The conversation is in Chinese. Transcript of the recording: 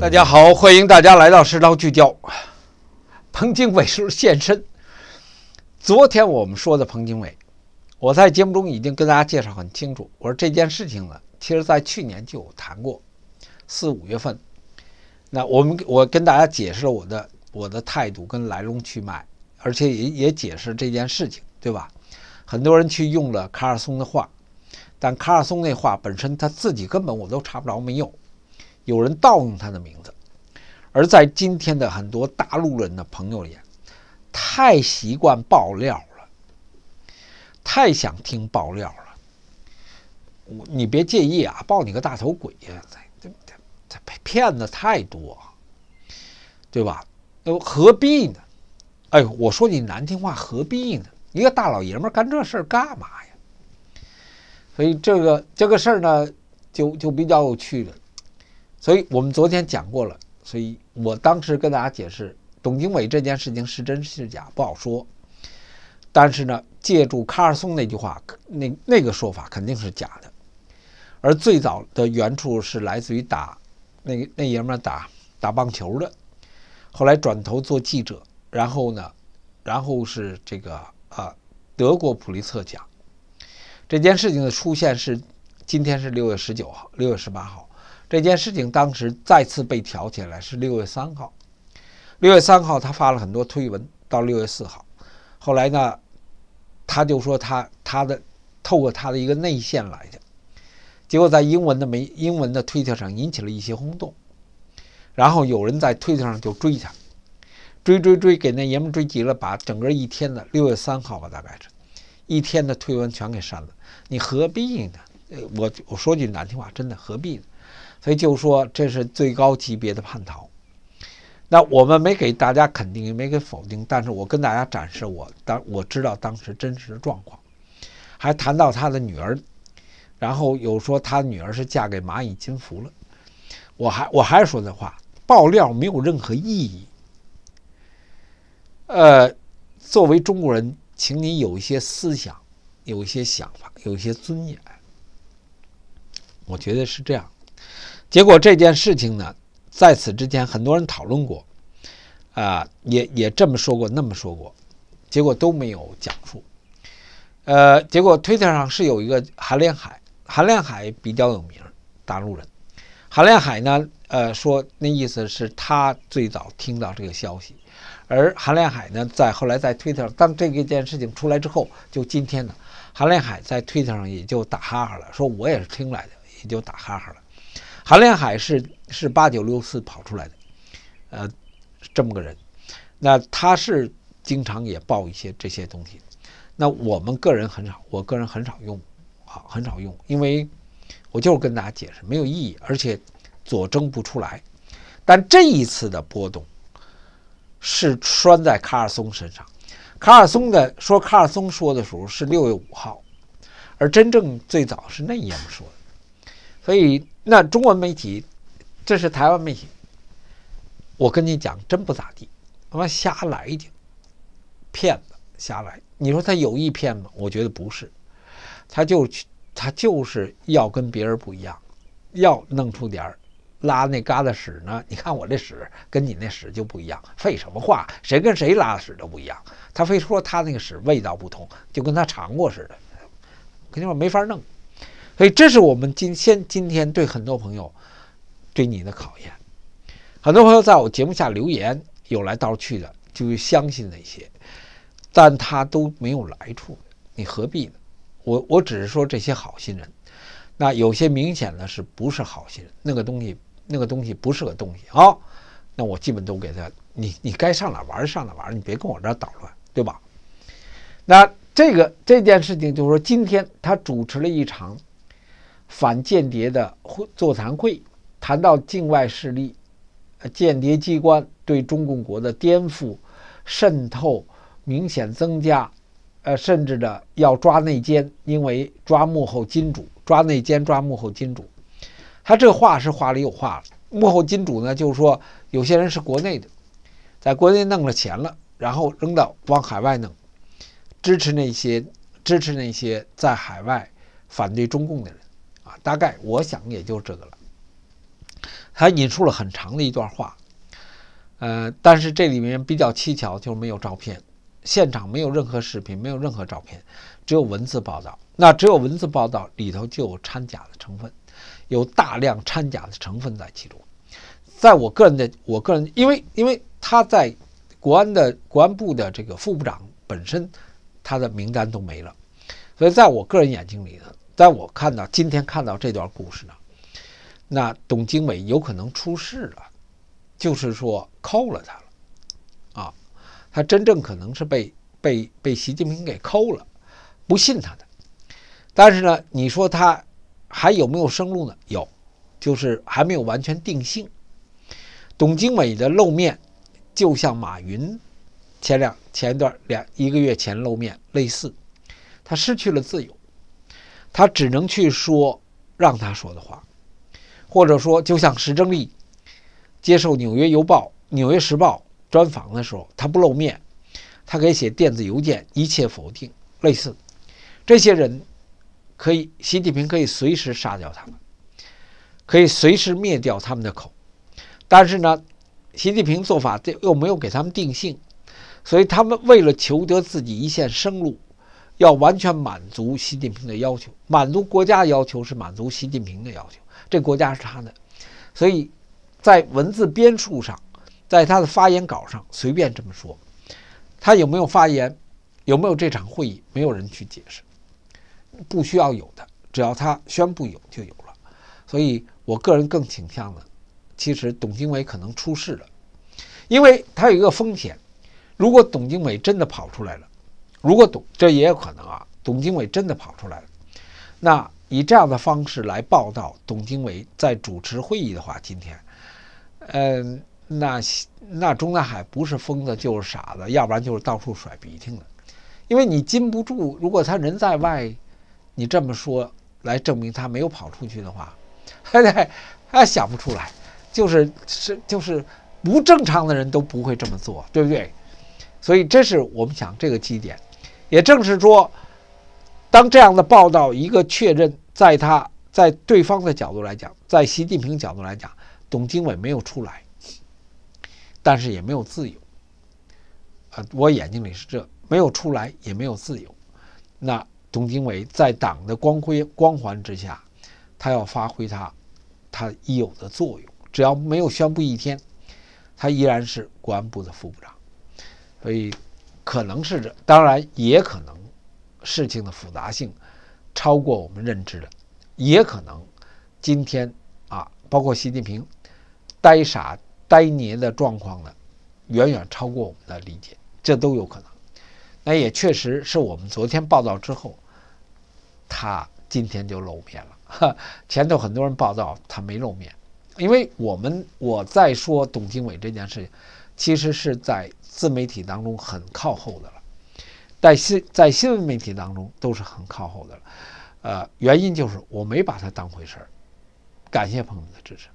大家好，欢迎大家来到《适当聚焦》，彭经纬是现身。昨天我们说的彭经纬，我在节目中已经跟大家介绍很清楚，我说这件事情呢，其实在去年就有谈过，四五月份，那我们我跟大家解释了我的我的态度跟来龙去脉，而且也也解释这件事情，对吧？很多人去用了卡尔松的话，但卡尔松那话本身他自己根本我都查不着没有，有人盗用他的名字，而在今天的很多大陆人的朋友里，太习惯爆料。太想听爆料了，我你别介意啊，爆你个大头鬼呀！这这这这骗子太多，对吧？都何必呢？哎，我说你难听话，何必呢？一个大老爷们干这事儿干嘛呀？所以这个这个事儿呢，就就比较有趣了。所以我们昨天讲过了，所以我当时跟大家解释，董经纬这件事情是真是假不好说，但是呢。借助卡尔松那句话，那那个说法肯定是假的，而最早的原处是来自于打那那爷们儿打打棒球的，后来转头做记者，然后呢，然后是这个啊德国普利策奖。这件事情的出现是今天是六月十九号，六月十八号。这件事情当时再次被挑起来是六月三号，六月三号他发了很多推文，到六月四号，后来呢？他就说他他的透过他的一个内线来的，结果在英文的媒英文的推特上引起了一些轰动，然后有人在推特上就追他，追追追给那爷们追急了，把整个一天的六月三号吧大概是，一天的推文全给删了。你何必呢？呃，我我说句难听话，真的何必？呢？所以就说这是最高级别的叛逃。那我们没给大家肯定，也没给否定，但是我跟大家展示，我当我知道当时真实的状况，还谈到他的女儿，然后有说他女儿是嫁给蚂蚁金服了，我还我还是说这话，爆料没有任何意义。呃，作为中国人，请你有一些思想，有一些想法，有一些尊严。我觉得是这样。结果这件事情呢？在此之前，很多人讨论过，啊，也也这么说过，那么说过，结果都没有讲述。呃，结果推特上是有一个韩连海，韩连海比较有名，大陆人。韩连海呢，呃，说那意思是，他最早听到这个消息。而韩连海呢，在后来在推特上，当这一件事情出来之后，就今天呢，韩连海在推特上也就打哈哈了，说我也是听来的，也就打哈哈了。韩连海是。是八九六四跑出来的，呃，这么个人，那他是经常也报一些这些东西，那我们个人很少，我个人很少用，啊，很少用，因为我就是跟大家解释没有意义，而且佐证不出来。但这一次的波动是拴在卡尔松身上，卡尔松的说，卡尔松说的时候是六月五号，而真正最早是那样说的，所以那中文媒体。这是台湾媒体，我跟你讲，真不咋地，他妈瞎来的，骗子瞎来。你说他有意骗吗？我觉得不是，他就他就是要跟别人不一样，要弄出点儿拉那嘎子屎呢。你看我这屎跟你那屎就不一样，废什么话？谁跟谁拉的屎都不一样，他非说他那个屎味道不同，就跟他尝过似的，定本没法弄。所以这是我们今先今天对很多朋友。对你的考验，很多朋友在我节目下留言，有来道去的，就相信那些，但他都没有来处你何必呢？我我只是说这些好心人，那有些明显的是不是好心人？那个东西，那个东西不是个东西啊！那我基本都给他，你你该上哪玩上哪玩，你别跟我这儿捣乱，对吧？那这个这件事情就是说，今天他主持了一场反间谍的会座谈会。谈到境外势力、间谍机关对中共国的颠覆渗透明显增加，呃，甚至呢要抓内奸，因为抓幕后金主、抓内奸、抓幕后金主。他这话是话里有话了。幕后金主呢，就是说有些人是国内的，在国内弄了钱了，然后扔到往海外弄，支持那些支持那些在海外反对中共的人啊。大概我想也就这个了。他引述了很长的一段话，呃，但是这里面比较蹊跷，就是没有照片，现场没有任何视频，没有任何照片，只有文字报道。那只有文字报道里头就有掺假的成分，有大量掺假的成分在其中。在我个人的，我个人因为因为他在国安的国安部的这个副部长本身，他的名单都没了，所以在我个人眼睛里呢，在我看到今天看到这段故事呢。那董经纬有可能出事了，就是说扣了他了，啊，他真正可能是被被被习近平给扣了，不信他的。但是呢，你说他还有没有生路呢？有，就是还没有完全定性。董经纬的露面就像马云前两前一段两一个月前露面类似，他失去了自由，他只能去说让他说的话。或者说，就像石正丽接受《纽约邮报》《纽约时报》专访的时候，他不露面，他可以写电子邮件，一切否定，类似这些人，可以习近平可以随时杀掉他们，可以随时灭掉他们的口。但是呢，习近平做法又没有给他们定性，所以他们为了求得自己一线生路。要完全满足习近平的要求，满足国家要求是满足习近平的要求，这国家是他的，所以，在文字编述上，在他的发言稿上随便这么说，他有没有发言，有没有这场会议，没有人去解释，不需要有的，只要他宣布有就有了。所以我个人更倾向的，其实董经伟可能出事了，因为他有一个风险，如果董经伟真的跑出来了。如果董这也有可能啊，董经纬真的跑出来了，那以这样的方式来报道董经纬在主持会议的话，今天，嗯，那那钟南海不是疯子就是傻子，要不然就是到处甩鼻涕的，因为你禁不住，如果他人在外，你这么说来证明他没有跑出去的话，他想不出来，就是是就是不正常的人都不会这么做，对不对？所以这是我们想这个基点。也正是说，当这样的报道一个确认，在他在对方的角度来讲，在习近平角度来讲，董经纬没有出来，但是也没有自由。啊，我眼睛里是这，没有出来也没有自由。那董经纬在党的光辉光环之下，他要发挥他他应有的作用，只要没有宣布一天，他依然是公安部的副部长。所以。可能是这，当然也可能事情的复杂性超过我们认知的，也可能今天啊，包括习近平呆傻呆年的状况呢，远远超过我们的理解，这都有可能。那也确实是我们昨天报道之后，他今天就露面了。前头很多人报道他没露面，因为我们我在说董经纬这件事情，其实是在。自媒体当中很靠后的了，在新在新闻媒体当中都是很靠后的了，呃，原因就是我没把它当回事儿。感谢朋友们的支持。